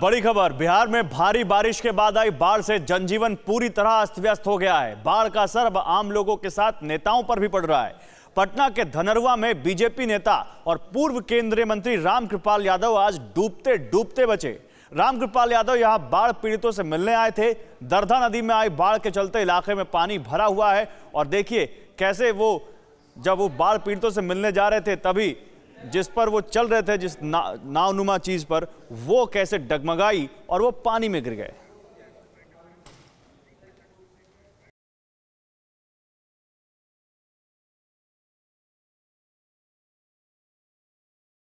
बड़ी खबर बिहार में भारी बारिश के बाद आई बाढ़ से जनजीवन पूरी तरह अस्त व्यस्त हो गया है बाढ़ का असर अब आम लोगों के साथ नेताओं पर भी पड़ रहा है पटना के धनरुआ में बीजेपी नेता और पूर्व केंद्रीय मंत्री रामकृपाल यादव आज डूबते डूबते बचे रामकृपाल यादव यहां बाढ़ पीड़ितों से मिलने आए थे दर्धा नदी में आई बाढ़ के चलते इलाके में पानी भरा हुआ है और देखिए कैसे वो जब वो बाढ़ पीड़ितों से मिलने जा रहे थे तभी जिस पर वो चल रहे थे जिस ना, नावनुमा चीज़ पर वो कैसे डगमगाई और वो पानी में गिर गए